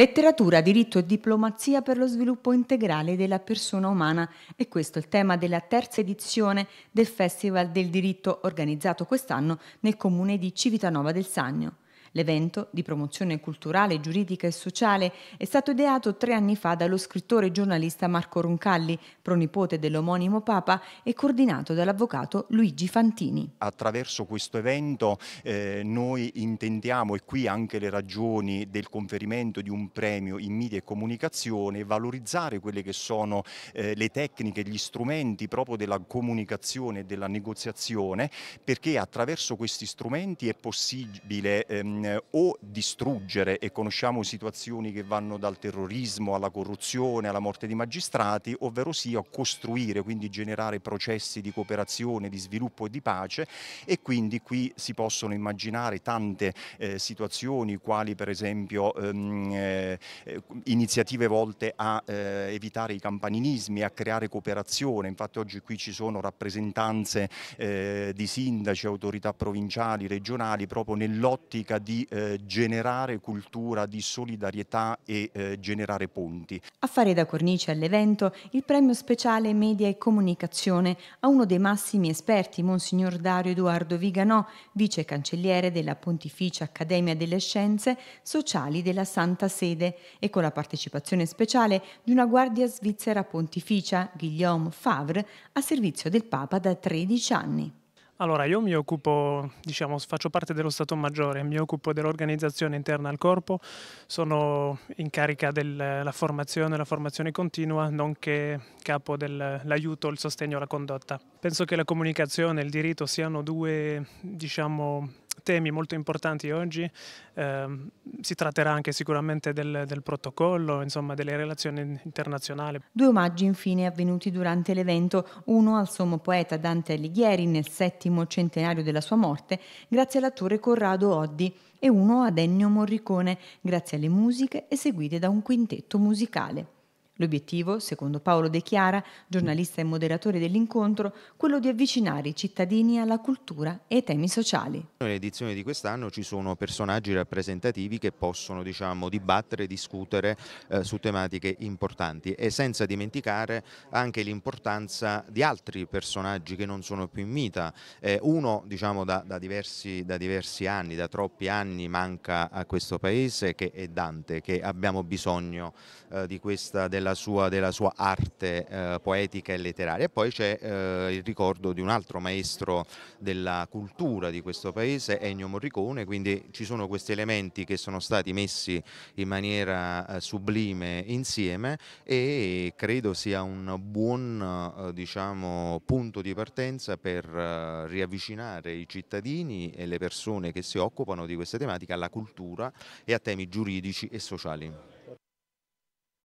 Letteratura, diritto e diplomazia per lo sviluppo integrale della persona umana e questo è il tema della terza edizione del Festival del diritto organizzato quest'anno nel comune di Civitanova del Sannio. L'evento, di promozione culturale, giuridica e sociale, è stato ideato tre anni fa dallo scrittore e giornalista Marco Roncalli, pronipote dell'omonimo Papa, e coordinato dall'avvocato Luigi Fantini. Attraverso questo evento eh, noi intendiamo, e qui anche le ragioni del conferimento di un premio in media e comunicazione, valorizzare quelle che sono eh, le tecniche, gli strumenti proprio della comunicazione e della negoziazione, perché attraverso questi strumenti è possibile ehm, eh, o distruggere e conosciamo situazioni che vanno dal terrorismo alla corruzione, alla morte di magistrati, ovvero sia costruire, quindi generare processi di cooperazione, di sviluppo e di pace e quindi qui si possono immaginare tante eh, situazioni quali per esempio ehm, eh, iniziative volte a eh, evitare i campaninismi, a creare cooperazione, infatti oggi qui ci sono rappresentanze eh, di sindaci, autorità provinciali, regionali proprio nell'ottica di di eh, generare cultura di solidarietà e eh, generare ponti. A fare da cornice all'evento il premio speciale Media e Comunicazione a uno dei massimi esperti, Monsignor Dario Edoardo Viganò, vice cancelliere della Pontificia Accademia delle Scienze Sociali della Santa Sede e con la partecipazione speciale di una guardia svizzera pontificia, Guillaume Favre, a servizio del Papa da 13 anni. Allora, io mi occupo, diciamo, faccio parte dello Stato Maggiore, mi occupo dell'organizzazione interna al corpo, sono in carica della formazione, la formazione continua, nonché capo dell'aiuto, il sostegno alla condotta. Penso che la comunicazione e il diritto siano due, diciamo, temi molto importanti oggi, eh, si tratterà anche sicuramente del, del, protocollo, insomma delle relazioni internazionali. Due omaggi infine avvenuti durante l'evento, uno al sommo poeta Dante Alighieri nel settimo centenario della sua morte, grazie all'attore Corrado Oddi, e uno ad Ennio Morricone, grazie alle musiche eseguite da un quintetto musicale. L'obiettivo, secondo Paolo De Chiara, giornalista e moderatore dell'incontro, quello di avvicinare i cittadini alla cultura e ai temi sociali. Nell'edizione di quest'anno ci sono personaggi rappresentativi che possono diciamo, dibattere, discutere eh, su tematiche importanti e senza dimenticare anche l'importanza di altri personaggi che non sono più in vita. Eh, uno diciamo, da, da, diversi, da diversi anni, da troppi anni manca a questo paese che è Dante, che abbiamo bisogno eh, di questa, della della sua, della sua arte eh, poetica e letteraria. E poi c'è eh, il ricordo di un altro maestro della cultura di questo paese, Ennio Morricone, quindi ci sono questi elementi che sono stati messi in maniera eh, sublime insieme e credo sia un buon eh, diciamo, punto di partenza per eh, riavvicinare i cittadini e le persone che si occupano di queste tematiche alla cultura e a temi giuridici e sociali.